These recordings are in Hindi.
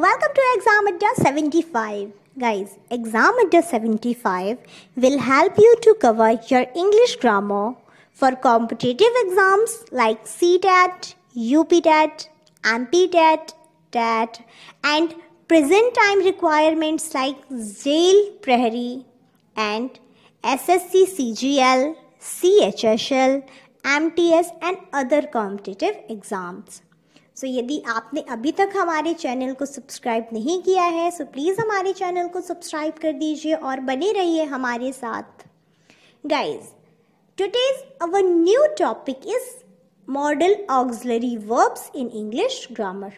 welcome to exam 75 guys exam 75 will help you to cover your english grammar for competitive exams like ctat uptat mptat tat and present time requirements like jail prahari and ssc cgl chsl mts and other competitive exams so so, यदि आपने अभी तक हमारे चैनल को सब्सक्राइब नहीं किया है सो so प्लीज़ हमारे चैनल को सब्सक्राइब कर दीजिए और बने रहिए हमारे साथ guys today's our new topic is modal auxiliary verbs in English grammar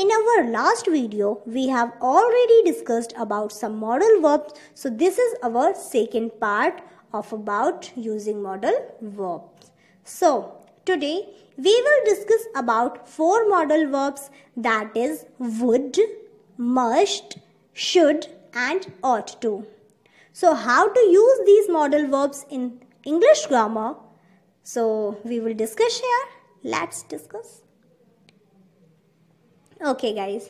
in our last video we have already discussed about some modal verbs so this is our second part of about using modal verbs so Today we will discuss about four modal verbs that is would, must, should and ought to. So how to use these modal verbs in English grammar? So we will discuss here. Let's discuss. Okay guys.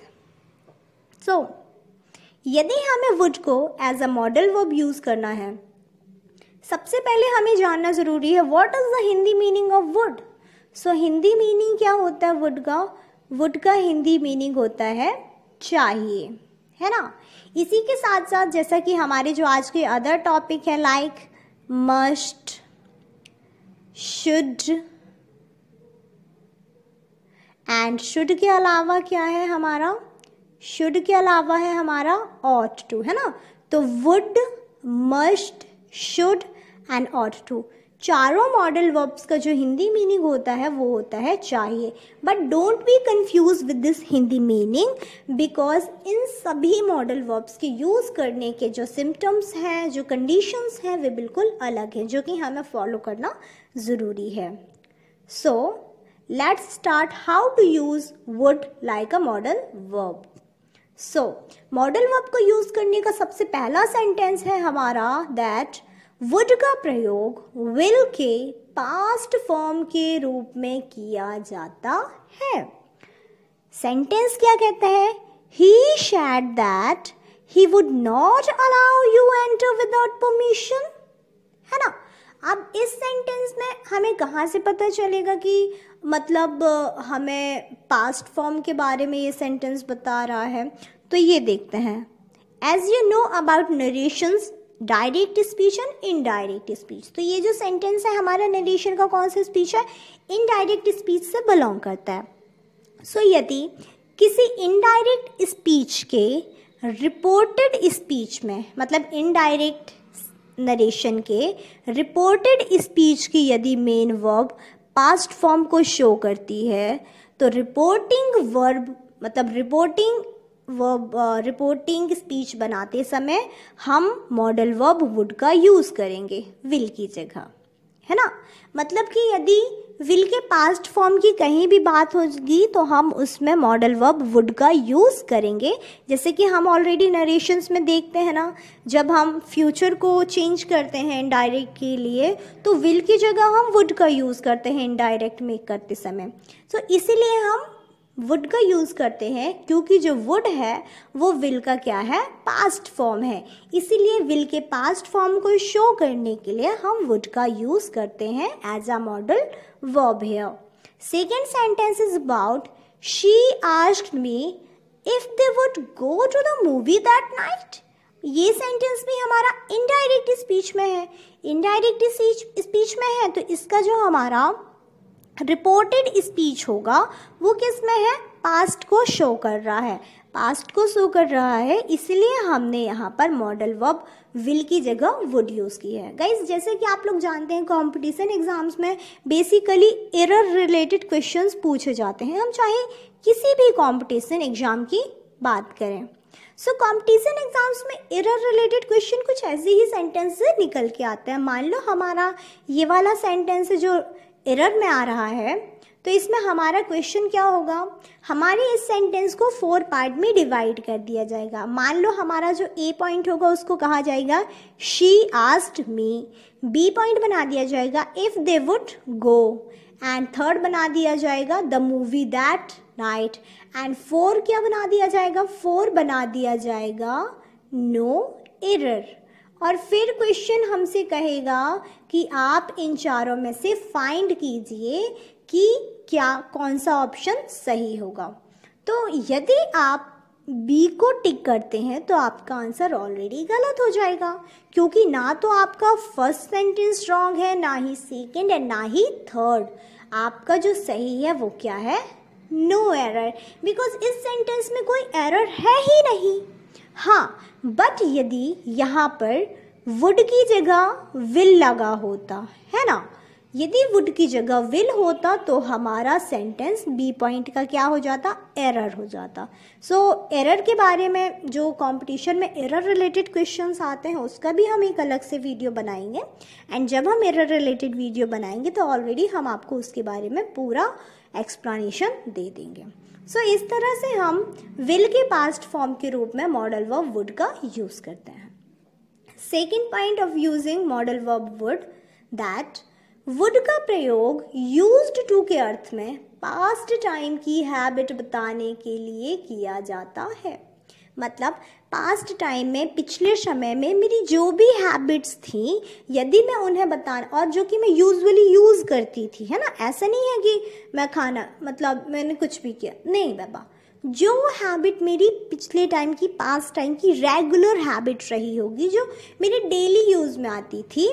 So यदि हमें वुड को as a modal verb use करना है सबसे पहले हमें जानना जरूरी है what is the Hindi meaning of would so Hindi meaning क्या होता है वुड का वुड का हिंदी मीनिंग होता है चाहिए है ना इसी के साथ साथ जैसा कि हमारे जो आज के अदर टॉपिक है like must should and should के अलावा क्या है हमारा शुड के अलावा है हमारा ऑट टू है ना तो would must should and ought to चारों मॉडल वर्ब्स का जो हिंदी मीनिंग होता है वो होता है चाहिए but don't be confuse with this Hindi meaning because इन सभी मॉडल वर्ब्स के यूज़ करने के जो सिम्टम्स हैं जो कंडीशंस हैं वे बिल्कुल अलग हैं जो कि हमें फॉलो करना ज़रूरी है so let's start how to use would like a modal verb so model verb को यूज़ करने का सबसे पहला सेंटेंस है हमारा दैट वुड का प्रयोग विल के पास्ट फॉर्म के रूप में किया जाता है सेंटेंस क्या कहता है he said that he would not allow you enter without permission है ना अब इस सेंटेंस में हमें कहाँ से पता चलेगा कि मतलब हमें पास्ट फॉर्म के बारे में ये सेंटेंस बता रहा है तो ये देखते हैं as you know about narrations direct speech and indirect speech तो ये जो सेंटेंस है हमारा नरेशन का कौन सा स्पीच है इनडायरेक्ट स्पीच से बिलोंग करता है सो so, यदि किसी इनडायरेक्ट स्पीच के रिपोर्टेड स्पीच में मतलब इनडायरेक्ट नरेशन के रिपोर्टेड स्पीच की यदि मेन वर्ब पास्ट फॉर्म को शो करती है तो रिपोर्टिंग वर्ब मतलब रिपोर्टिंग वर्ब रिपोर्टिंग स्पीच बनाते समय हम मॉडल वर्ब वुड का यूज़ करेंगे विल की जगह है ना मतलब कि यदि विल के पास्ट फॉर्म की कहीं भी बात होगी तो हम उसमें मॉडल वर्ब वुड का यूज़ करेंगे जैसे कि हम ऑलरेडी नरेशंस में देखते हैं ना जब हम फ्यूचर को चेंज करते हैं इनडायरेक्ट के लिए तो विल की जगह हम वुड का यूज़ करते हैं इनडायरेक्ट में करते समय सो so, इसीलिए हम वुड का यूज़ करते हैं क्योंकि जो वुड है वो विल का क्या है पास्ट फॉर्म है इसीलिए विल के पास्ट फॉर्म को शो करने के लिए हम वुड का यूज़ करते हैं as a modal verb here second sentence is about she asked me if they would go to the movie that night ये सेंटेंस भी हमारा इनडायरेक्ट स्पीच में है इनडायरेक्ट स्पीच में है तो इसका जो हमारा रिपोर्टेड स्पीच होगा वो किस में है पास्ट को शो कर रहा है पास्ट को शो कर रहा है इसलिए हमने यहाँ पर मॉडल वर्ब विल की जगह वुड यूज़ की है गाइज जैसे कि आप लोग जानते हैं कंपटीशन एग्जाम्स में बेसिकली एरर रिलेटेड क्वेश्चंस पूछे जाते हैं हम चाहे किसी भी कंपटीशन एग्जाम की बात करें सो कंपटीशन एग्जाम्स में एरर रिलेटेड क्वेश्चन कुछ ऐसे ही सेंटेंस निकल के आते हैं मान लो हमारा ये वाला सेंटेंस जो एरर में आ रहा है तो इसमें हमारा क्वेश्चन क्या होगा हमारे इस सेंटेंस को फोर पार्ट में डिवाइड कर दिया जाएगा मान लो हमारा जो ए पॉइंट होगा उसको कहा जाएगा she asked me B point बना दिया जाएगा if they would go and third बना दिया जाएगा the movie that night and four क्या बना दिया जाएगा फोर बना दिया जाएगा नो no एरर और फिर क्वेश्चन हमसे कहेगा कि आप इन चारों में से फाइंड कीजिए कि क्या कौन सा ऑप्शन सही होगा तो यदि आप बी को टिक करते हैं तो आपका आंसर ऑलरेडी गलत हो जाएगा क्योंकि ना तो आपका फर्स्ट सेंटेंस रॉन्ग है ना ही सेकंड एंड ना ही थर्ड आपका जो सही है वो क्या है नो एरर बिकॉज इस सेंटेंस में कोई एरर है ही नहीं हाँ बट यदि यहाँ पर वुड की जगह विल लगा होता है ना यदि वुड की जगह विल होता तो हमारा सेंटेंस बी पॉइंट का क्या हो जाता एरर हो जाता सो so, एरर के बारे में जो कंपटीशन में एरर रिलेटेड क्वेश्चंस आते हैं उसका भी हम एक अलग से वीडियो बनाएंगे एंड जब हम एरर रिलेटेड वीडियो बनाएंगे तो ऑलरेडी हम आपको उसके बारे में पूरा एक्सप्लानीशन दे देंगे सो इस तरह से हम विल के पास्ट फॉर्म के रूप में मॉडल वर्ब वुड का यूज़ करते हैं second point of using model verb would that would का प्रयोग यूज्ड टू के अर्थ में पास्ट टाइम की हैबिट बताने के लिए किया जाता है मतलब पास्ट टाइम में पिछले समय में मेरी जो भी हैबिट्स थी यदि मैं उन्हें बता और जो कि मैं यूजुअली यूज़ करती थी है ना ऐसा नहीं है कि मैं खाना मतलब मैंने कुछ भी किया नहीं बाबा जो हैबिट मेरी पिछले टाइम की पास्ट टाइम की रेगुलर हैबिट रही होगी जो मेरे डेली यूज़ में आती थी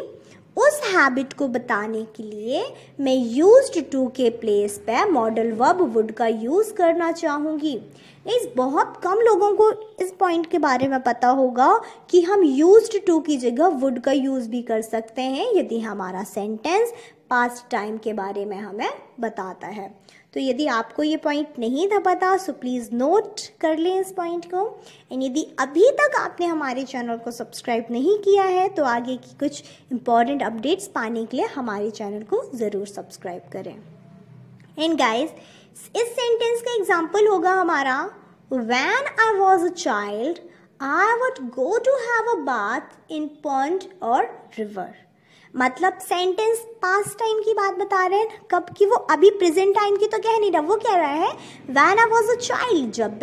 उस हैबिट को बताने के लिए मैं यूज्ड टू के प्लेस पे मॉडल वर्ब वुड का यूज़ करना चाहूँगी मीन्स बहुत कम लोगों को इस पॉइंट के बारे में पता होगा कि हम यूज्ड टू की जगह वुड का यूज़ भी कर सकते हैं यदि हमारा सेंटेंस पास्ट टाइम के बारे में हमें बताता है तो यदि आपको ये पॉइंट नहीं था पता सो प्लीज़ नोट कर लें इस पॉइंट को एंड यदि अभी तक आपने हमारे चैनल को सब्सक्राइब नहीं किया है तो आगे की कुछ इम्पॉर्टेंट अपडेट्स पाने के लिए हमारे चैनल को ज़रूर सब्सक्राइब करें एंड गाइज़ इस सेंटेंस का एग्जाम्पल होगा हमारा when I was a child I would go to have a bath in pond और रिवर मतलब सेंटेंस पास टाइम की बात बता रहे हैं कब की वो अभी प्रेजेंट टाइम की तो कह नहीं रहा वो कह रहा है when I was a child जब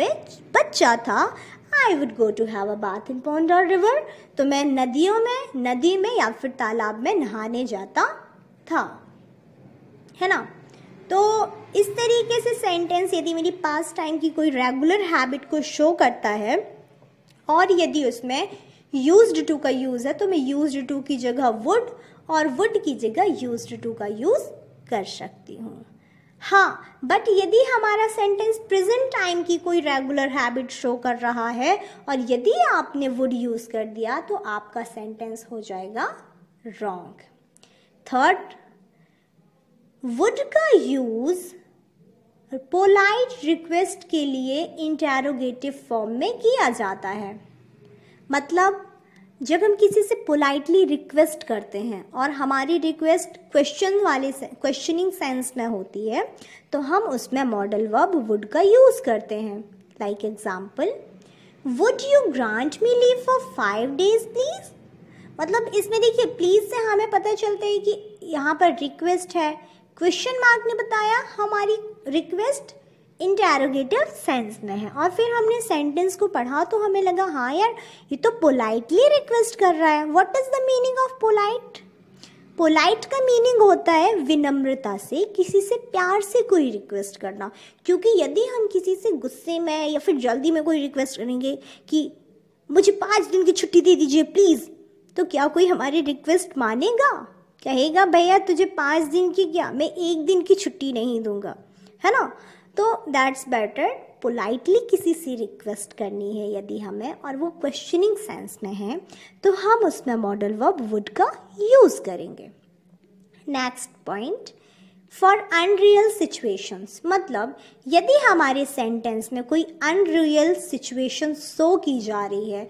बच्चा था I would go to have a bath in pond और रिवर तो मैं नदियों में नदी में या फिर तालाब में नहाने जाता था है ना तो इस तरीके से सेंटेंस यदि मेरी पास टाइम की कोई रेगुलर हैबिट को शो करता है और यदि उसमें यूज टू का यूज़ है तो मैं यूज टू की जगह वुड और वुड की जगह यूज टू का यूज़ कर सकती हूँ हाँ बट यदि हमारा सेंटेंस प्रेजेंट टाइम की कोई रेगुलर हैबिट शो कर रहा है और यदि आपने वुड यूज़ कर दिया तो आपका सेंटेंस हो जाएगा रॉन्ग थर्ड वुड का यूज़ पोलाइट रिक्वेस्ट के लिए इंटेरोगेटिव फॉर्म में किया जाता है मतलब जब हम किसी से पोलाइटली रिक्वेस्ट करते हैं और हमारी रिक्वेस्ट क्वेश्चन वाले क्वेश्चनिंग सेंस में होती है तो हम उसमें मॉडल वर्ब वुड का यूज़ करते हैं like example would you grant me leave for five days please मतलब इसमें देखिए प्लीज़ से हमें पता चलता है कि यहाँ पर रिक्वेस्ट है क्वेश्चन मार्क ने बताया हमारी रिक्वेस्ट इंटेरोगेटिव सेंस में है और फिर हमने सेंटेंस को पढ़ा तो हमें लगा हाँ यार ये तो पोलाइटली रिक्वेस्ट कर रहा है what is the meaning of polite polite का मीनिंग होता है विनम्रता से किसी से प्यार से कोई रिक्वेस्ट करना क्योंकि यदि हम किसी से गुस्से में या फिर जल्दी में कोई रिक्वेस्ट करेंगे कि मुझे पाँच दिन की छुट्टी दे दीजिए प्लीज़ तो क्या कोई हमारी रिक्वेस्ट मानेगा कहेगा भैया तुझे पाँच दिन की क्या मैं एक दिन की छुट्टी नहीं दूंगा है ना तो दैट्स बेटर पोलाइटली किसी से रिक्वेस्ट करनी है यदि हमें और वो क्वेश्चनिंग सेंस में है तो हम उसमें मॉडल वर्ब वुड का यूज़ करेंगे next point for unreal situations मतलब यदि हमारे सेंटेंस में कोई अनरियल सिचुएशन शो की जा रही है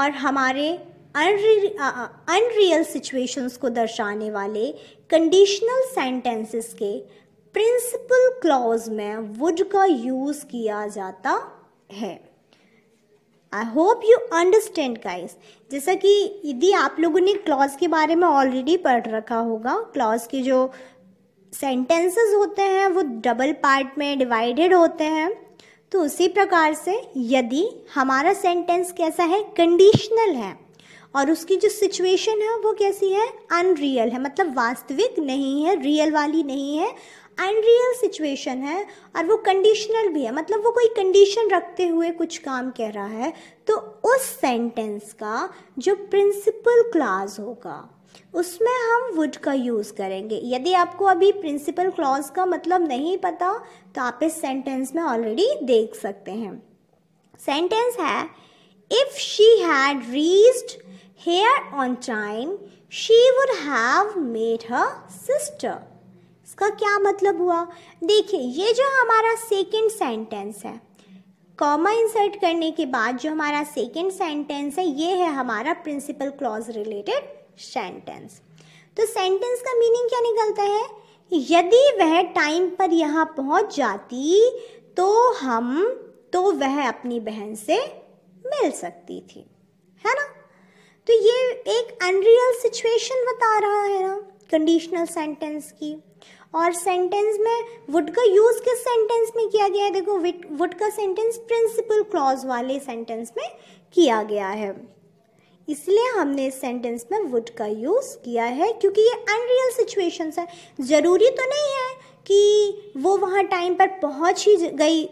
और हमारे अनरियल सिचुएशंस uh, uh, को दर्शाने वाले कंडीशनल सेंटेंसेस के प्रिंसिपल क्लॉज में वुड का यूज़ किया जाता है I hope you understand guys जैसा कि यदि आप लोगों ने क्लॉज के बारे में ऑलरेडी पढ़ रखा होगा क्लॉज के जो सेंटेंसेस होते हैं वो डबल पार्ट में डिवाइडेड होते हैं तो उसी प्रकार से यदि हमारा सेंटेंस कैसा है कंडीशनल है और उसकी जो सिचुएशन है वो कैसी है अनरियल है मतलब वास्तविक नहीं है रियल वाली नहीं है अनरियल सिचुएशन है और वो कंडीशनल भी है मतलब वो कोई कंडीशन रखते हुए कुछ काम कह रहा है तो उस सेंटेंस का जो प्रिंसिपल क्लाज होगा उसमें हम वुड का यूज़ करेंगे यदि आपको अभी प्रिंसिपल क्लॉज का मतलब नहीं पता तो आप इस सेंटेंस में ऑलरेडी देख सकते हैं सेंटेंस है If she had reached here on time, she would have made her sister. इसका क्या मतलब हुआ देखिए ये जो हमारा सेकेंड सेंटेंस है कॉमा इंसर्ट करने के बाद जो हमारा सेकेंड सेंटेंस है ये है हमारा प्रिंसिपल क्लॉज रिलेटेड सेंटेंस तो सेंटेंस का मीनिंग क्या निकलता है यदि वह टाइम पर यहाँ पहुँच जाती तो हम तो वह अपनी बहन से मिल सकती थी है ना तो ये एक अनरियल सिचुएशन बता रहा है ना कंडीशनल सेंटेंस की और सेंटेंस में वुड का यूज़ किस सेंटेंस में किया गया है देखो वुड का सेंटेंस प्रिंसिपल क्लॉज वाले सेंटेंस में किया गया है इसलिए हमने इस सेंटेंस में वुड का यूज़ किया है क्योंकि ये अनरियल सिचुएशंस है ज़रूरी तो नहीं है कि वो वहाँ टाइम पर पहुँच ही गई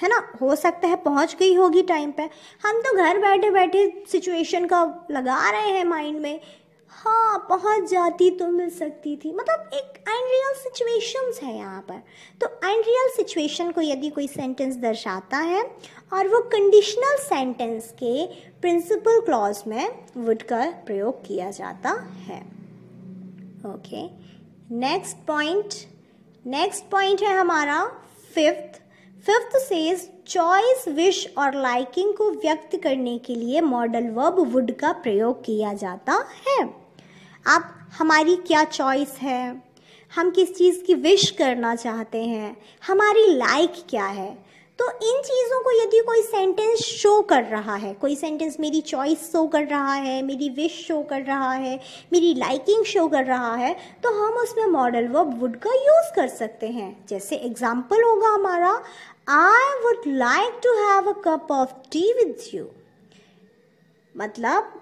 है ना हो सकता है पहुंच गई होगी टाइम पे हम तो घर बैठे बैठे सिचुएशन का लगा रहे हैं माइंड में हाँ पहुंच जाती तो मिल सकती थी मतलब एक अनरियल सिचुएशंस है यहाँ पर तो अनरियल सिचुएशन को यदि कोई सेंटेंस दर्शाता है और वो कंडीशनल सेंटेंस के प्रिंसिपल क्लॉज में वुड का प्रयोग किया जाता है okay next point next point है हमारा fifth fifth says choice wish और लाइकिंग को व्यक्त करने के लिए मॉडल वर्ब वुड का प्रयोग किया जाता है आप हमारी क्या चॉइस है हम किस चीज़ की विश करना चाहते हैं हमारी लाइक क्या है तो इन चीज़ों को यदि कोई सेंटेंस शो कर रहा है कोई सेंटेंस मेरी चॉइस शो कर रहा है मेरी विश शो कर रहा है मेरी लाइकिंग शो कर रहा है तो हम उसमें मॉडल वर्ब वुड का यूज़ कर सकते हैं जैसे एग्जाम्पल होगा हमारा I would like to have a cup of tea with you मतलब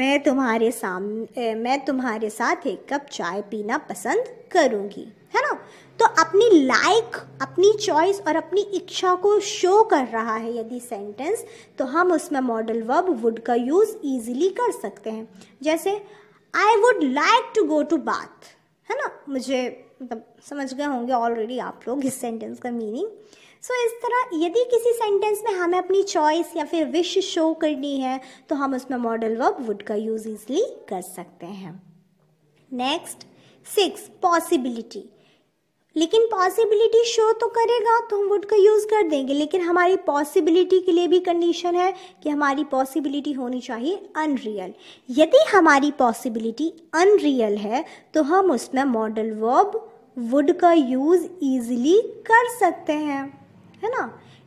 मैं तुम्हारे सामने मैं तुम्हारे साथ एक कप चाय पीना पसंद करूँगी है ना तो अपनी लाइक अपनी चॉइस और अपनी इच्छा को शो कर रहा है यदि सेंटेंस तो हम उसमें मॉडल वर्ब वुड का यूज़ इजीली कर सकते हैं जैसे I would like to go to bath है ना मुझे मतलब समझ गए होंगे ऑलरेडी आप लोग इस सेंटेंस का मीनिंग सो so, इस तरह यदि किसी सेंटेंस में हमें अपनी चॉइस या फिर विश शो करनी है तो हम उसमें मॉडल वर्ब वुड का यूज़ इजली कर सकते हैं नेक्स्ट सिक्स पॉसिबिलिटी लेकिन पॉसिबिलिटी शो तो करेगा तो हम वुड का यूज़ कर देंगे लेकिन हमारी पॉसिबिलिटी के लिए भी कंडीशन है कि हमारी पॉसिबिलिटी होनी चाहिए अनरियल यदि हमारी पॉसिबिलिटी अनरियल है तो हम उसमें मॉडल वर्ब वुड का यूज़ ईजिली कर सकते हैं है ना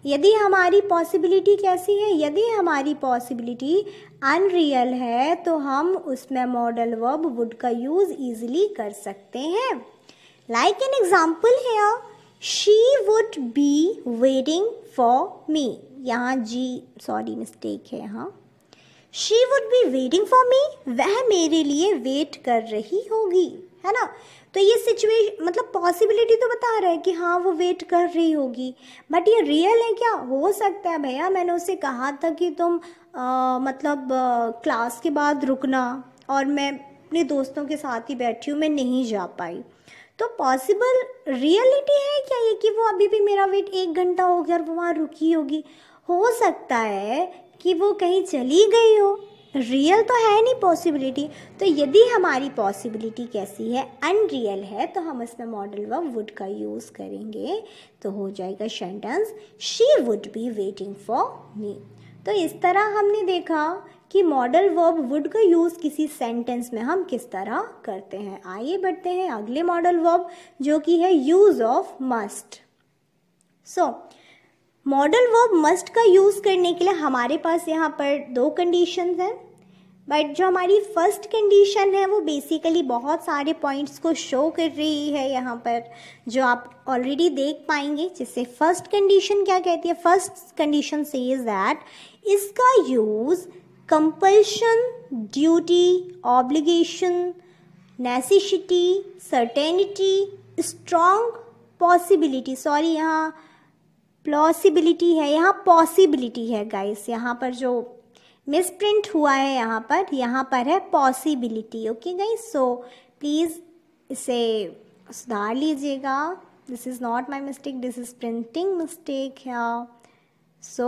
यदि हमारी पॉसिबिलिटी कैसी है यदि हमारी पॉसिबिलिटी अनरियल है तो हम उसमें मॉडल वर्ब वुड का यूज़ ईजिली कर सकते हैं लाइक एन एग्जाम्पल है she would be waiting for me यहाँ जी सॉरी मिस्टेक है यहाँ she would be waiting for me वह मेरे लिए वेट कर रही होगी है ना तो ये सिचुएशन मतलब पॉसिबिलिटी तो बता रहा है कि हाँ वो वेट कर रही होगी बट ये रियल है क्या हो सकता है भैया मैंने उसे कहा था कि तुम आ, मतलब आ, क्लास के बाद रुकना और मैं अपने दोस्तों के साथ ही बैठी हूँ मैं नहीं जा पाई तो पॉसिबल रियलिटी है क्या ये कि वो अभी भी मेरा वेट एक घंटा हो गया और वो वहाँ रुकी होगी हो सकता है कि वो कहीं चली गई हो रियल तो है नहीं पॉसिबिलिटी तो यदि हमारी पॉसिबिलिटी कैसी है अनरियल है तो हम इसमें मॉडल वर्ब वुड का यूज़ करेंगे तो हो जाएगा sentence she would be waiting for me तो इस तरह हमने देखा कि मॉडल वर्ब वुड का यूज़ किसी सेंटेंस में हम किस तरह करते हैं आइए बढ़ते हैं अगले मॉडल वर्ब जो कि है use of must so model verb must का यूज़ करने के लिए हमारे पास यहाँ पर दो कंडीशन हैं बट जो हमारी फर्स्ट कंडीशन है वो बेसिकली बहुत सारे पॉइंट्स को शो कर रही है यहाँ पर जो आप ऑलरेडी देख पाएंगे जिससे फर्स्ट कंडीशन क्या कहती है फर्स्ट कंडीशन से इज़ दैट इसका use compulsion duty obligation necessity certainty strong possibility sorry यहाँ प्लॉसिबिलिटी है यहाँ पॉसिबिलिटी है गाइस यहाँ पर जो मिसप्रिंट हुआ है यहाँ पर यहाँ पर है possibility okay guys so please इसे सुधार लीजिएगा this is not my mistake this is printing mistake या so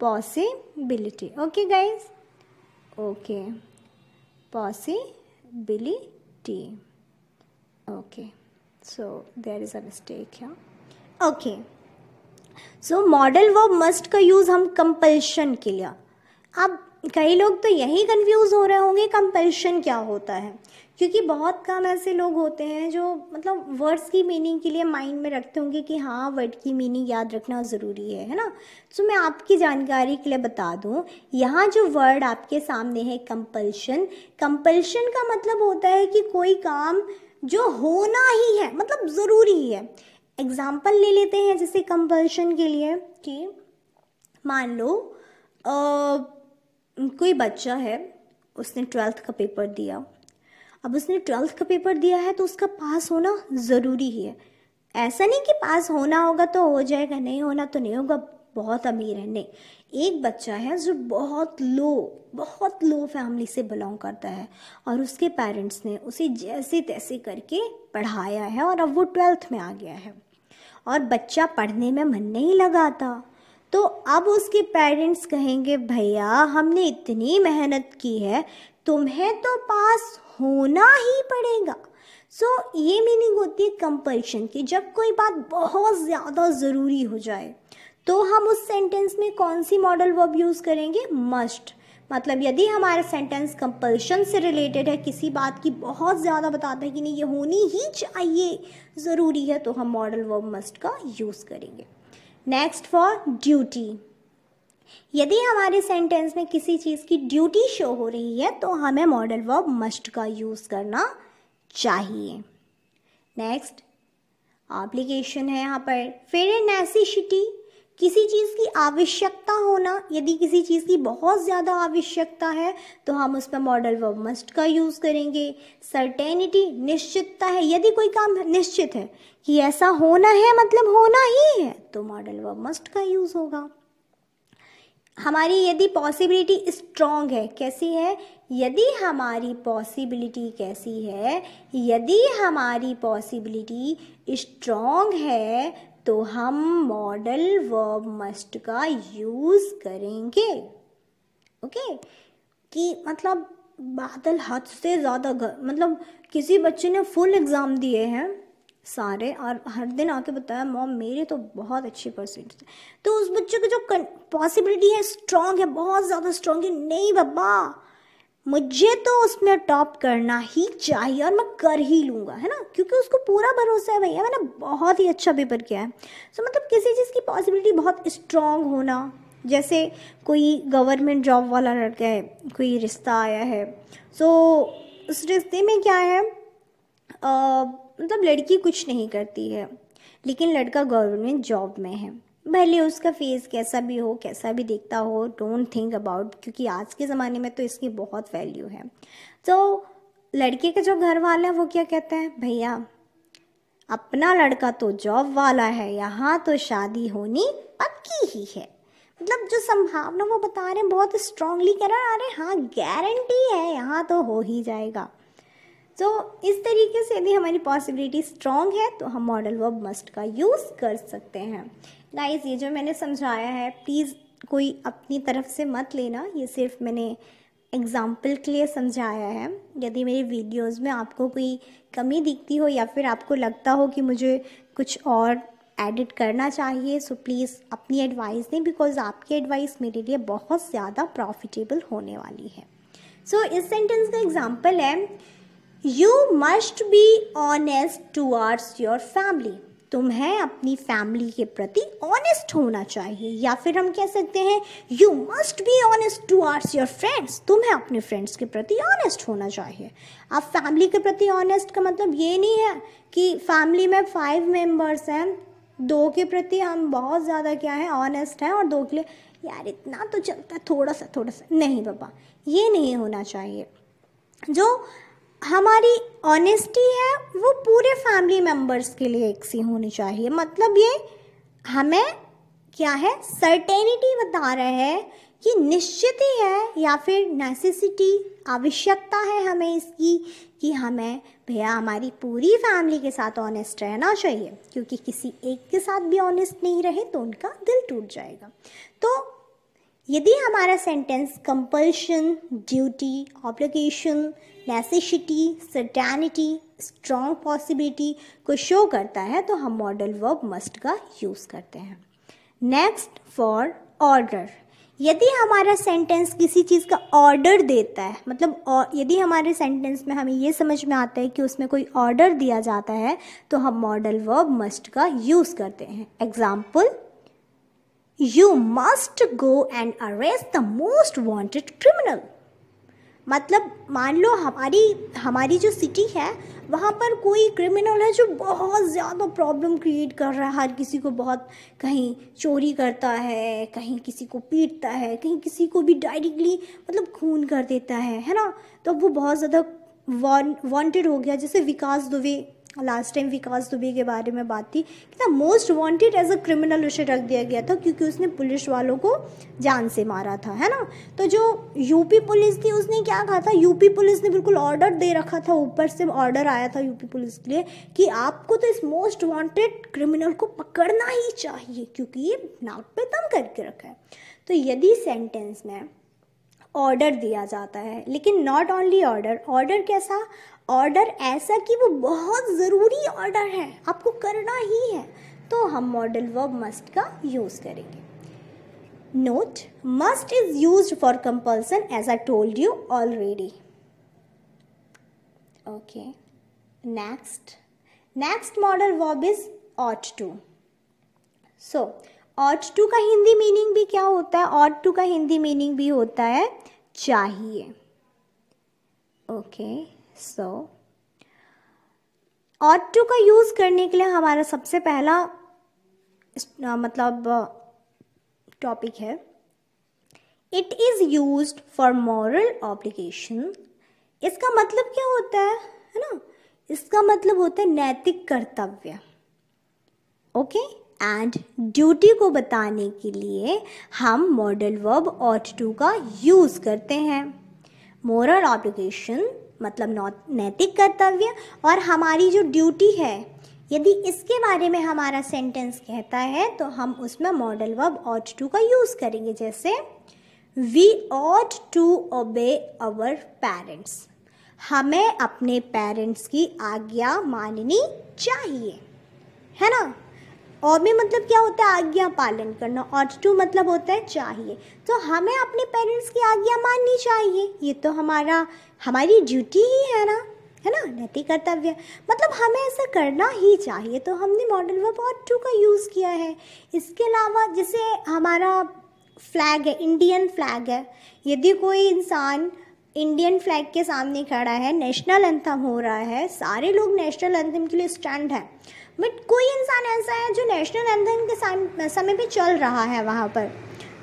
possibility okay guys okay possibility okay so there is a mistake या okay so model verb must का यूज़ हम कंपल्शन के लिए अब कई लोग तो यही कंफ्यूज हो रहे होंगे कंपल्शन क्या होता है क्योंकि बहुत कम ऐसे लोग होते हैं जो मतलब वर्ड्स की मीनिंग के लिए माइंड में रखते होंगे कि हाँ वर्ड की मीनिंग याद रखना ज़रूरी है है ना सो तो so, मैं आपकी जानकारी के लिए बता दूँ यहाँ जो वर्ड आपके सामने है कंपल्शन कंपल्शन का मतलब होता है कि कोई काम जो होना ही है मतलब ज़रूरी है एग्ज़ाम्पल ले लेते हैं जैसे कंपल्शन के लिए कि मान लो आ, कोई बच्चा है उसने ट्वेल्थ का पेपर दिया अब उसने ट्वेल्थ का पेपर दिया है तो उसका पास होना ज़रूरी ही है ऐसा नहीं कि पास होना होगा तो हो जाएगा नहीं होना तो नहीं होगा बहुत अमीर है नहीं एक बच्चा है जो बहुत लो बहुत लो फैमिली से बिलोंग करता है और उसके पेरेंट्स ने उसे जैसे तैसे करके पढ़ाया है और अब वो ट्वेल्थ में आ गया है और बच्चा पढ़ने में मन नहीं लगाता तो अब उसके पेरेंट्स कहेंगे भैया हमने इतनी मेहनत की है तुम्हें तो पास होना ही पड़ेगा सो so, ये मीनिंग होती है कंपल्शन की जब कोई बात बहुत ज़्यादा ज़रूरी हो जाए तो हम उस सेंटेंस में कौन सी मॉडल वर्ब यूज़ करेंगे मस्ट मतलब यदि हमारा सेंटेंस कंपल्शन से रिलेटेड है किसी बात की बहुत ज़्यादा बताते हैं कि नहीं ये होनी ही चाहिए ज़रूरी है तो हम मॉडल वर्ब मस्ट का यूज़ करेंगे नेक्स्ट फॉर ड्यूटी यदि हमारे सेंटेंस में किसी चीज़ की ड्यूटी शो हो रही है तो हमें मॉडल वर्ब मस्ट का यूज़ करना चाहिए नेक्स्ट एप्लीकेशन है यहाँ पर फिर नेसिसिटी किसी चीज़ की आवश्यकता होना यदि किसी चीज़ की बहुत ज़्यादा आवश्यकता है तो हम उस पर मॉडल वर्ब मस्ट का यूज़ करेंगे सर्टेनिटी निश्चितता है यदि कोई काम निश्चित है कि ऐसा होना है मतलब होना ही है तो मॉडल वर्ब मस्ट का यूज़ होगा हमारी यदि पॉसिबिलिटी स्ट्रॉन्ग है कैसी है यदि हमारी पॉसिबिलिटी कैसी है यदि हमारी पॉसिबिलिटी स्ट्रॉन्ग है तो हम मॉडल वर्ब मस्ट का यूज़ करेंगे ओके कि मतलब बादल हद से ज़्यादा मतलब किसी बच्चे ने फुल एग्ज़ाम दिए हैं सारे और हर दिन आके बताया मॉम मेरे तो बहुत अच्छे परसेंट थे तो उस बच्चे की जो पॉसिबिलिटी है स्ट्रांग है बहुत ज़्यादा स्ट्रांग है नहीं बाबा मुझे तो उसमें टॉप करना ही चाहिए और मैं कर ही लूँगा है ना क्योंकि उसको पूरा भरोसा है भैया मैंने बहुत ही अच्छा पेपर किया है सो so, मतलब किसी चीज़ की पॉसिबिलिटी बहुत स्ट्रांग होना जैसे कोई गवर्नमेंट जॉब वाला लड़का है कोई रिश्ता आया है सो so, उस रिश्ते में क्या है आ, मतलब लड़की कुछ नहीं करती है लेकिन लड़का गवर्नमेंट जॉब में है भले उसका फेस कैसा भी हो कैसा भी देखता हो डोंट थिंक अबाउट क्योंकि आज के ज़माने में तो इसकी बहुत वैल्यू है तो लड़के का जो घर वाला है वो क्या कहता है भैया अपना लड़का तो जॉब वाला है यहाँ तो शादी होनी पक्की ही है मतलब जो संभावना वो बता रहे हैं बहुत स्ट्रांगली कह रहा है अरे हाँ गारंटी है यहाँ तो हो ही जाएगा तो इस तरीके से यदि हमारी पॉसिबिलिटी स्ट्रांग है तो हम मॉडल वर्ब मस्ट का यूज़ कर सकते हैं गाइज ये जो मैंने समझाया है प्लीज़ कोई अपनी तरफ से मत लेना ये सिर्फ मैंने एग्ज़ाम्पल के लिए समझाया है यदि मेरी वीडियोस में आपको कोई कमी दिखती हो या फिर आपको लगता हो कि मुझे कुछ और एडिट करना चाहिए सो प्लीज़ अपनी एडवाइस दें बिकॉज आपकी एडवाइस मेरे लिए बहुत ज़्यादा प्रॉफिटेबल होने वाली है सो so, इस सेंटेंस का एग्ज़ाम्पल है you must be honest towards your family तुम्हें अपनी फैमिली के प्रति ऑनेस्ट होना चाहिए या फिर हम कह सकते हैं you must be honest towards your friends तुम्हें अपने फ्रेंड्स के प्रति ऑनेस्ट होना चाहिए अब फैमिली के प्रति ऑनेस्ट का मतलब ये नहीं है कि फैमिली में फाइव मेम्बर्स हैं दो के प्रति हम बहुत ज़्यादा क्या है ऑनेस्ट हैं और दो के लिए यार इतना तो चलता है थोड़ा सा थोड़ा सा नहीं पापा ये नहीं होना चाहिए जो हमारी ऑनेस्टी है वो पूरे फैमिली मेम्बर्स के लिए एक सी होनी चाहिए मतलब ये हमें क्या है सर्टेनिटी बता रहा है कि निश्चित ही है या फिर नेसेसिटी आवश्यकता है हमें इसकी कि हमें भैया हमारी पूरी फैमिली के साथ ऑनेस्ट रहना चाहिए क्योंकि किसी एक के साथ भी ऑनेस्ट नहीं रहे तो उनका दिल टूट जाएगा तो यदि हमारा sentence compulsion duty obligation necessity certainty strong possibility को शो करता है तो हम मॉडल वर्ब मस्ट का यूज़ करते हैं नेक्स्ट फॉर ऑर्डर यदि हमारा सेंटेंस किसी चीज़ का ऑर्डर देता है मतलब यदि हमारे सेंटेंस में हमें ये समझ में आता है कि उसमें कोई ऑर्डर दिया जाता है तो हम मॉडल वर्ब मस्ट का यूज़ करते हैं example you must go and arrest the most wanted criminal मतलब मान लो हमारी हमारी जो सिटी है वहाँ पर कोई क्रिमिनल है जो बहुत ज़्यादा प्रॉब्लम क्रिएट कर रहा है हर किसी को बहुत कहीं चोरी करता है कहीं किसी को पीटता है कहीं किसी को भी डायरेक्टली मतलब खून कर देता है है ना तो वो बहुत ज़्यादा वॉन्टेड हो गया जैसे विकास दुबे लास्ट टाइम विकास दुबे के बारे में बात थी कि most wanted as a criminal उसे रख दिया गया था क्योंकि उसने पुलिस वालों को जान से मारा था है ना तो जो यूपी पुलिस थी उसने क्या कहा था यूपी पुलिस ने बिल्कुल ऑर्डर दे रखा था ऊपर से ऑर्डर आया था यूपी पुलिस के लिए कि आपको तो इस मोस्ट वॉन्टेड क्रिमिनल को पकड़ना ही चाहिए क्योंकि ये नाक पे दम करके रखा है तो यदि सेंटेंस में ऑर्डर दिया जाता है लेकिन नॉट ओनली ऑर्डर ऑर्डर कैसा ऑर्डर ऐसा कि वो बहुत ज़रूरी ऑर्डर है आपको करना ही है तो हम मॉडल वर्ब मस्ट का यूज़ करेंगे note must is use for compulsion as I told you already okay next next model verb is ought to so ought to का हिंदी मीनिंग भी क्या होता है ऑट टू का हिंदी मीनिंग भी होता है चाहिए ओके सो ऑट टू का यूज़ करने के लिए हमारा सबसे पहला मतलब टॉपिक है it is use for moral obligation इसका मतलब क्या होता है है ना इसका मतलब होता है नैतिक कर्तव्य ओके okay? एंड ड्यूटी को बताने के लिए हम मॉडल वर्ब ऑट टू का यूज़ करते हैं मोरल ऑब्लिगेशन मतलब नैतिक कर्तव्य और हमारी जो ड्यूटी है यदि इसके बारे में हमारा सेंटेंस कहता है तो हम उसमें मॉडल वर्ब ऑट टू का यूज़ करेंगे जैसे we ought to obey our parents हमें अपने पेरेंट्स की आज्ञा माननी चाहिए है ना और भी मतलब क्या होता है आज्ञा पालन करना ऑट टू मतलब होता है चाहिए तो हमें अपने पेरेंट्स की आज्ञा माननी चाहिए ये तो हमारा हमारी ड्यूटी ही है ना है ना नैतिक कर्तव्य मतलब हमें ऐसा करना ही चाहिए तो हमने मॉडल वर्ब ऑट टू का यूज़ किया है इसके अलावा जैसे हमारा फ्लैग है इंडियन फ्लैग है यदि कोई इंसान इंडियन फ्लैग के सामने खड़ा है नेशनल एंथम हो रहा है सारे लोग नेशनल एंथम के लिए स्टैंड हैं बट कोई इंसान ऐसा है जो नेशनल एंथम के समय पे चल रहा है वहाँ पर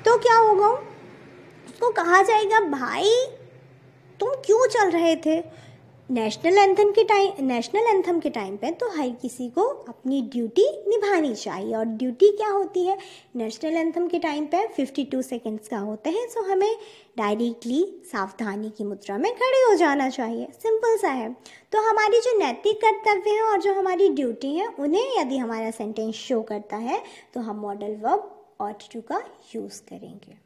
तो क्या होगा उसको कहा जाएगा भाई तुम क्यों चल रहे थे नेशनल एंथम के टाइम नेशनल एंथम के टाइम पे तो हर किसी को अपनी ड्यूटी निभानी चाहिए और ड्यूटी क्या होती है नेशनल एंथम के टाइम पे 52 सेकंड्स का होता है सो हमें डायरेक्टली सावधानी की मुद्रा में खड़े हो जाना चाहिए सिंपल सा है तो हमारी जो नैतिक कर्तव्य हैं और जो हमारी ड्यूटी हैं उन्हें यदि हमारा सेंटेंस शो करता है तो हम मॉडल वर्ब ऑट टू का यूज़ करेंगे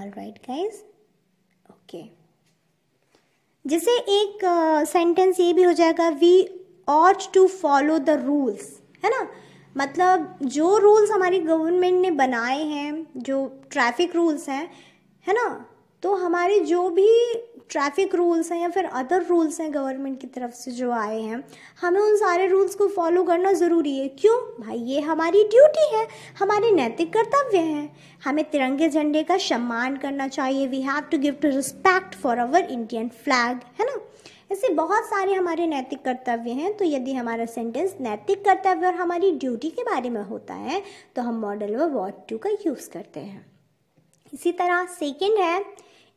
ऑल राइट गाइज ओके जैसे एक सेंटेंस uh, ये भी हो जाएगा we ought to follow the rules है ना मतलब जो रूल्स हमारी गवर्नमेंट ने बनाए हैं जो ट्रैफिक रूल्स हैं है ना तो हमारे जो भी ट्रैफिक रूल्स हैं या फिर अदर रूल्स हैं गवर्नमेंट की तरफ से जो आए हैं हमें उन सारे रूल्स को फॉलो करना ज़रूरी है क्यों भाई ये हमारी ड्यूटी है हमारे नैतिक कर्तव्य हैं हमें तिरंगे झंडे का सम्मान करना चाहिए we have to give to respect for our Indian flag है ना ऐसे बहुत सारे हमारे नैतिक कर्तव्य हैं तो यदि हमारा सेंटेंस नैतिक कर्तव्य और हमारी ड्यूटी के बारे में होता है तो हम मॉडल व वॉट टू का यूज़ करते हैं इसी तरह सेकेंड है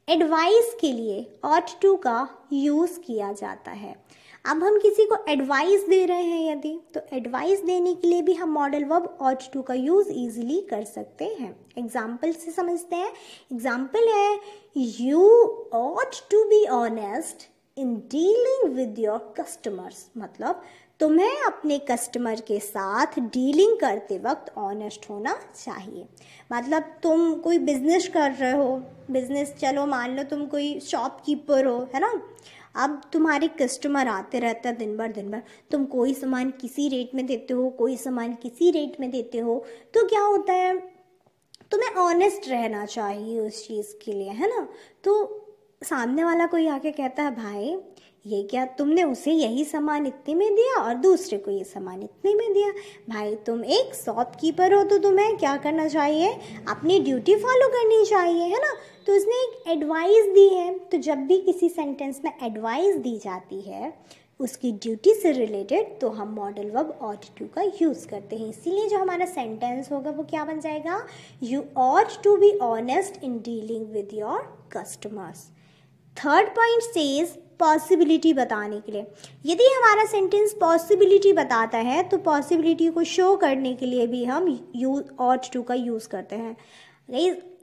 एडवाइस के लिए ऑट टू का यूज़ किया जाता है अब हम किसी को एडवाइस दे रहे हैं यदि तो एडवाइस देने के लिए भी हम मॉडल वर्ब ऑट टू का यूज़ इजीली कर सकते हैं एग्जाम्पल से समझते हैं एग्जाम्पल है you ought to be honest in dealing with your customers मतलब तुम्हें अपने कस्टमर के साथ डीलिंग करते वक्त ऑनेस्ट होना चाहिए मतलब तुम कोई बिजनेस कर रहे हो बिज़नेस चलो मान लो तुम कोई शॉपकीपर हो है ना अब तुम्हारे कस्टमर आते रहते हैं दिन भर दिन भर तुम कोई सामान किसी रेट में देते हो कोई सामान किसी रेट में देते हो तो क्या होता है तुम्हें ऑनेस्ट रहना चाहिए उस चीज़ के लिए है ना तो सामने वाला कोई आके कहता है भाई ये क्या तुमने उसे यही सामान इतने में दिया और दूसरे को ये सामान इतने में दिया भाई तुम एक शॉपकीपर हो तो तुम्हें क्या करना चाहिए अपनी ड्यूटी फॉलो करनी चाहिए है ना तो उसने एक एडवाइस दी है तो जब भी किसी सेंटेंस में एडवाइस दी जाती है उसकी ड्यूटी से रिलेटेड तो हम मॉडल वर्ब ऑट टू का यूज़ करते हैं इसीलिए जो हमारा सेंटेंस होगा वो क्या बन जाएगा you ought to be honest in dealing with your customers third point says possibility बताने के लिए यदि हमारा सेंटेंस पॉसिबिलिटी बताता है तो पॉसिबिलिटी को शो करने के लिए भी हम यूज ऑट टू का यूज़ करते हैं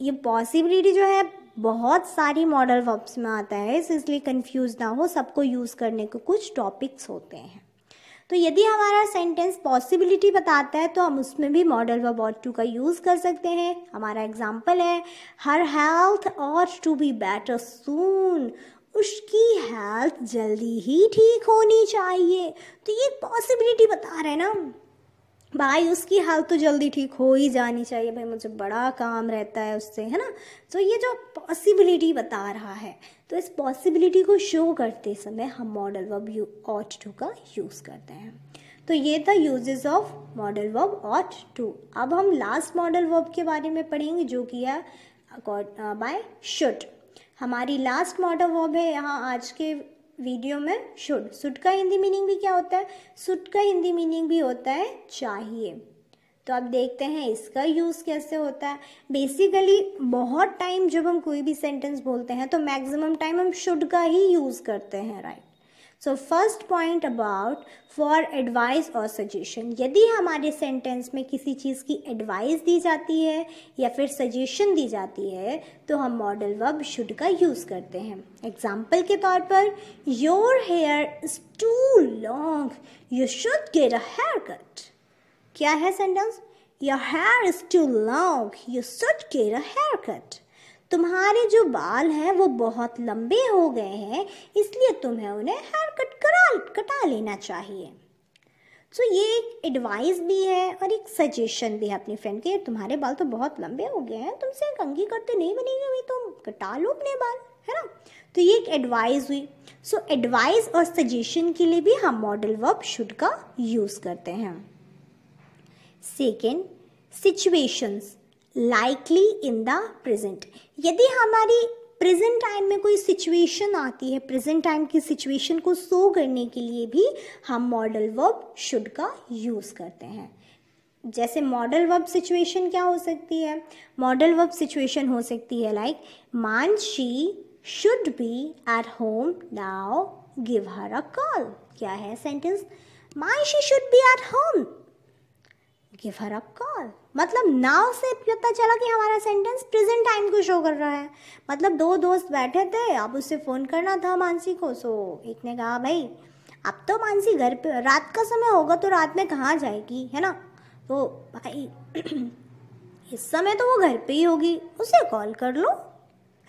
ये पॉसिबिलिटी जो है बहुत सारी मॉडल वर्ब्स में आता है इसलिए कंफ्यूज ना हो सबको यूज़ करने के कुछ टॉपिक्स होते हैं तो यदि हमारा सेंटेंस पॉसिबिलिटी बताता है तो हम उसमें भी मॉडल वर्ब और टू का यूज़ कर सकते हैं हमारा एग्जाम्पल है her health ought to be better soon उसकी हेल्थ जल्दी ही ठीक होनी चाहिए तो ये पॉसिबिलिटी बता रहे हैं ना भाई उसकी हालत तो जल्दी ठीक हो ही जानी चाहिए भाई मुझे बड़ा काम रहता है उससे है ना तो ये जो पॉसिबिलिटी बता रहा है तो इस पॉसिबिलिटी को शो करते समय हम model verb you ought to का यूज़ करते हैं तो ये था uses of model verb ought to अब हम लास्ट मॉडल वर्ब के बारे में पढ़ेंगे जो कि है बाय शुड uh, हमारी लास्ट मॉडल वर्ब है यहाँ आज के वीडियो में शुड सुड का हिंदी मीनिंग भी क्या होता है सुड का हिंदी मीनिंग भी होता है चाहिए तो आप देखते हैं इसका यूज़ कैसे होता है बेसिकली बहुत टाइम जब हम कोई भी सेंटेंस बोलते हैं तो मैक्सिमम टाइम हम शुड का ही यूज़ करते हैं right so first point about for advice और सजेशन यदि हमारे सेंटेंस में किसी चीज़ की एडवाइस दी जाती है या फिर सजेशन दी जाती है तो हम मॉडल वर्ब शुड का यूज़ करते हैं एग्जाम्पल के तौर पर your hair is too long you should get a hair cut क्या है sentence your hair is too long you should get a hair cut तुम्हारे जो बाल हैं वो बहुत लंबे हो गए हैं इसलिए तुम्हें उन्हें हेयर कट करा कटा लेना चाहिए सो so, ये एक एडवाइस भी है और एक सजेशन भी है अपने फ्रेंड के तुम्हारे बाल तो बहुत लंबे हो गए हैं तुमसे कंगी करते नहीं बनेंगे भाई तुम कटा लो अपने बाल है ना तो ये एक एडवाइस हुई सो so, एडवाइस और सजेशन के लिए भी हम मॉडल वर्ब शुड का यूज़ करते हैं second situations likely in the present यदि हमारी प्रेजेंट टाइम में कोई सिचुएशन आती है प्रेजेंट टाइम की सिचुएशन को सो करने के लिए भी हम मॉडल वर्ब शुड का यूज़ करते हैं जैसे मॉडल वर्ब सिचुएशन क्या हो सकती है मॉडल वर्ब सिचुएशन हो सकती है like Mansi should be at home now give her a call क्या है sentence Mansi should be at home give her a call मतलब नाव से पता चला कि हमारा सेंटेंस प्रेजेंट टाइम को शो कर रहा है मतलब दो दोस्त बैठे थे अब उससे फ़ोन करना था मानसी को सो एक ने कहा भाई अब तो मानसी घर पे रात का समय होगा तो रात में कहाँ जाएगी है ना तो भाई इस समय तो वो घर पे ही होगी उसे कॉल कर लो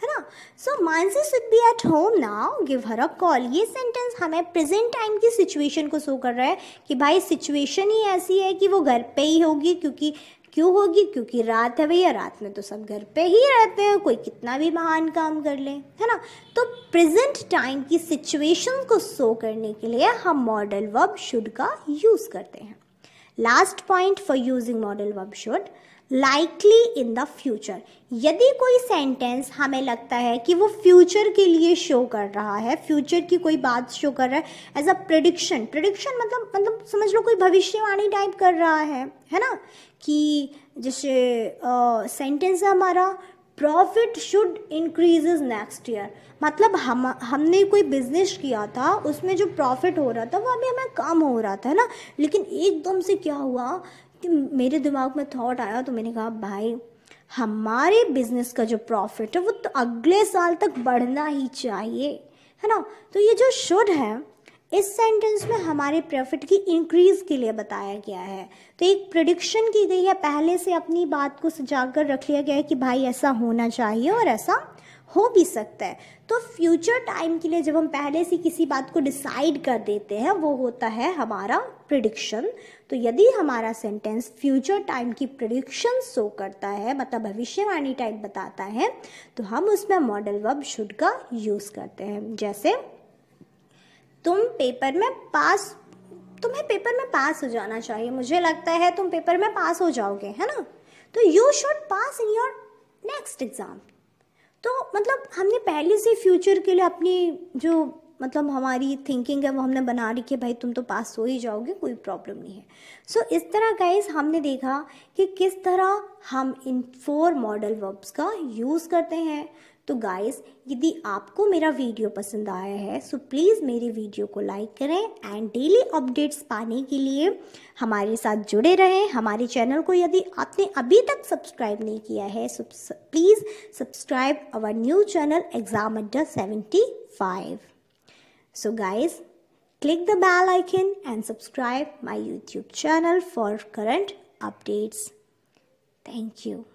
है ना so Mansi should be at home now give her a call ये सेंटेंस हमें प्रेजेंट टाइम की सिचुएशन को शो कर रहा है कि भाई सिचुएशन ही ऐसी है कि वो घर पे ही होगी क्योंकि क्यों होगी क्योंकि रात है भैया रात में तो सब घर पे ही रहते हैं कोई कितना भी महान काम कर ले है ना तो प्रेजेंट टाइम की सिचुएशन को शो करने के लिए हम मॉडल वर्ब शुड का यूज़ करते हैं last point for using model verb should likely in the future यदि कोई सेंटेंस हमें लगता है कि वो फ्यूचर के लिए शो कर रहा है फ्यूचर की कोई बात शो कर रहा है एज अ प्रडिक्शन प्रडिक्शन मतलब मतलब समझ लो कोई भविष्यवाणी टाइप कर रहा है है ना कि जैसे सेंटेंस uh, है हमारा profit should increases next year मतलब हम हमने कोई बिजनेस किया था उसमें जो प्रॉफिट हो रहा था वो अभी हमें कम हो रहा था ना लेकिन एकदम से क्या हुआ कि मेरे दिमाग में थॉट आया तो मैंने कहा भाई हमारे बिजनेस का जो प्रॉफिट है वो तो अगले साल तक बढ़ना ही चाहिए है ना तो ये जो शुड है इस सेंटेंस में हमारे प्रॉफिट की इंक्रीज के लिए बताया गया है तो एक प्रडिक्शन की गई है पहले से अपनी बात को सजा कर रख लिया गया है कि भाई ऐसा होना चाहिए और ऐसा हो भी सकता है तो फ्यूचर टाइम के लिए जब हम पहले से किसी बात को डिसाइड कर देते हैं वो होता है हमारा प्रिडिक्शन तो यदि हमारा सेंटेंस फ्यूचर टाइम की प्रडिक्शन शो करता है मतलब भविष्यवाणी टाइप बताता है तो हम उसमें मॉडल वर्ब शुड का यूज़ करते हैं जैसे तुम पेपर में पास तुम्हें पेपर में पास हो जाना चाहिए मुझे लगता है तुम पेपर में पास हो जाओगे है ना तो you should pass in your next exam तो मतलब हमने पहले से फ्यूचर के लिए अपनी जो मतलब हमारी थिंकिंग है वो हमने बना रखी है भाई तुम तो पास हो ही जाओगे कोई प्रॉब्लम नहीं है सो so, इस तरह गाइज हमने देखा कि किस तरह हम इन फोर मॉडल वर्ब्स का यूज़ करते हैं तो गाइज़ यदि आपको मेरा वीडियो पसंद आया है सो प्लीज़ मेरी वीडियो को लाइक करें एंड डेली अपडेट्स पाने के लिए हमारे साथ जुड़े रहें हमारे चैनल को यदि आपने अभी तक सब्सक्राइब नहीं किया है so please subscribe our new channel exam Adda seventy five So guys, click the bell icon and subscribe my YouTube channel for current updates. Thank you.